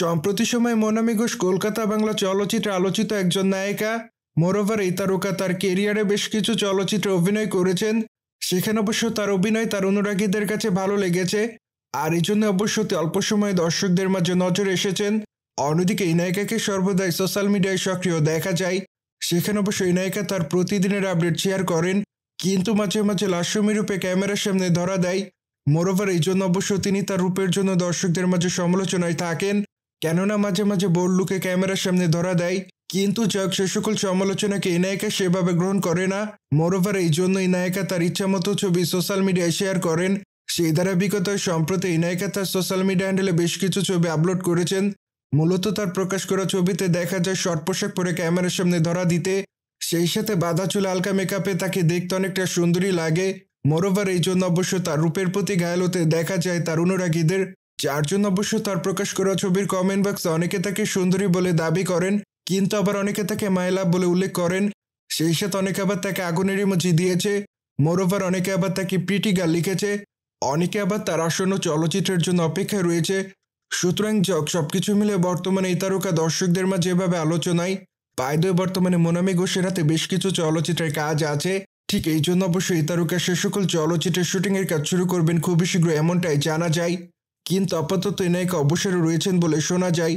সম্প্রতি সময় মোনামি ঘোষ কলকাতা বাংলা চলচ্চিত্রে আলোচিত একজন নায়িকা মোরোভার এই তারকা তার কেরিয়ারে বেশ কিছু চলচ্চিত্রে অভিনয় করেছেন সেখানে অবশ্য তার অভিনয় তার অনুরাগীদের কাছে ভালো লেগেছে আর এই জন্য অবশ্য অল্প সময়ে দর্শকদের মাঝে নজরে এসেছেন অন্যদিকে এই নায়িকাকে সর্বদাই সোশ্যাল মিডিয়ায় সক্রিয় দেখা যায় সেখানে অবশ্য এই নায়িকা তার প্রতিদিনের আপডেট শেয়ার করেন কিন্তু মাঝে মাঝে লাশমী রূপে ক্যামেরার সামনে ধরা দেয় মোরোভার এই জন্য অবশ্য তিনি তার রূপের জন্য দর্শকদের মাঝে সমালোচনায় থাকেন কেননা মাঝে মাঝে বোর্ডলুকে ক্যামেরার সামনে ধরা দেয় কিন্তু জগ সে সকল সমালোচনাকে ইনায়িকা সেভাবে গ্রহণ করে না মোরোভার এই জন্য ইনায়িকা তার ইচ্ছামতো ছবি সোশ্যাল মিডিয়ায় শেয়ার করেন সেই ধারাবিকতায় সম্প্রতি ইনায়িকা তার সোশ্যাল মিডিয়া হ্যান্ডেলে বেশ কিছু ছবি আপলোড করেছেন মূলত তার প্রকাশ করা ছবিতে দেখা যায় শর্ট পোশাক পরে ক্যামেরার সামনে ধরা দিতে সেই সাথে বাধা চুল আলকা মেকআপে তাকে দেখতে অনেকটা সুন্দরী লাগে মোরোভার এই জন্য অবশ্য তার রূপের প্রতি ঘায়াল হতে দেখা যায় তার অনুরাগীদের যার অবশ্য তার প্রকাশ করা ছবির কমেন্ট বক্সে অনেকে তাকে সুন্দরী বলে দাবি করেন কিন্তু আবার অনেকে তাকে মাইলাভ বলে উল্লেখ করেন সেই সাথে অনেকে আবার তাকে আগুনের ইমোজি দিয়েছে মোরোভার অনেকে আবার তাকে গা লিখেছে অনেকে আবার তার আসন্ন চলচ্চিত্রের জন্য অপেক্ষা রয়েছে সুতরাং যক সবকিছু মিলে বর্তমানে এই তারকা দর্শকদের মাঝে এভাবে আলোচনায় পায়দয় বর্তমানে মোনামি ঘোষের হাতে বেশ কিছু চলচ্চিত্রের কাজ আছে ঠিক এই জন্য অবশ্য এই তারকা সে সকল চলচ্চিত্রের শুটিংয়ের কাজ শুরু করবেন খুবই শীঘ্র এমনটাই জানা যায় কিন্তু আপাতত এনায়কা অবসরে রয়েছেন বলে শোনা যায়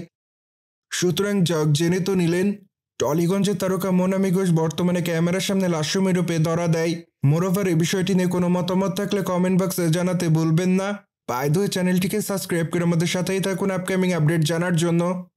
সুতরাং জেনে তো নিলেন টলিগঞ্জের তারকা মোনামি ঘোষ বর্তমানে ক্যামেরার সামনে লাশমি রূপে ধরা দেয় মোরোভার এই বিষয়টি নিয়ে কোনো মতামত থাকলে কমেন্ট বক্সে জানাতে ভুলবেন না বাই চ্যানেলটিকে সাবস্ক্রাইব করে আমাদের সাথেই থাকুন আপকামিং আপডেট জানার জন্য